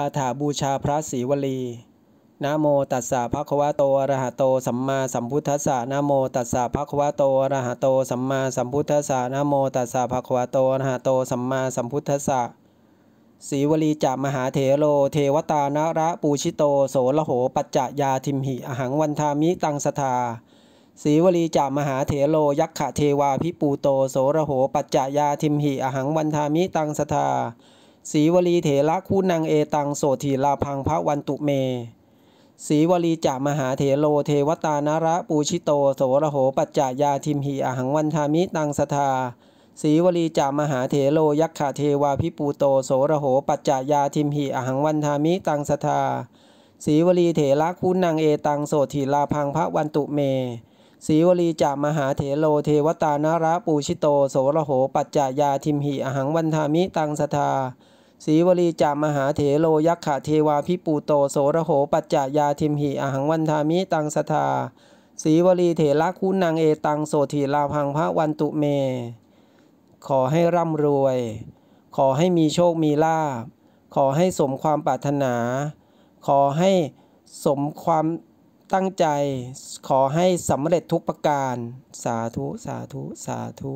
คาถาบูชาพระศรีวลีนะโมตัสสะภะคะวะโต อะระหะโต สัมมาสัมพุทธัสสะนะโม ตัสสะภะคะวะโต อะระหะโต สัมมาสัมพุทธัสสะนะโมตัสสะภะคะวะโต อะระหะโต สัมมาสัมพุทธัสสะศีวลีจามหาเถโรเทวตานระปูชิโตโสระโห ปัจจะยาทิมหิ อหังวันทามิตังสทาศีวลีจามหาเถโรยักขะเทวาพิปูโต โสระโห ปัจจะยาทิมหิ อหังวันทามิตังสทาสีวลีเถระคู่นางเอตังโสธีลาพังพระวันตุเม สีวลีจามหาเถโลเทวตานาระปูชิโตโสระโหปัจจายาทิมหีอหังวันทามิตังสทาสีวลีจามหาเถโลยักขะเทวาพิปูโตโสระโหปัจจายาทิมหีอหังวันทามิตังสทาสีวลีเถระคุณนางเอตังโสธีลาพังพระวันตุเม สีวลีจามหาเถโลเทวตานาระปูชิโตโสระโหปัจจายาทิมหีอหังวันทามิตังสทาสีวลีจามหาเถโลยักขะเทวาพิปูโตโสระโหปัจจายาทิมหิอหังวันทามิตังสทาสีวลีเถระคุณนางเอตังโสถีลาพังพระวันตุเม ขอให้ร่ำรวย ขอให้มีโชคมีลาบขอให้สมความปรารถนา ขอให้สมความตั้งใจ ขอให้สำเร็จทุกประการ สาธุสาธุสาธุ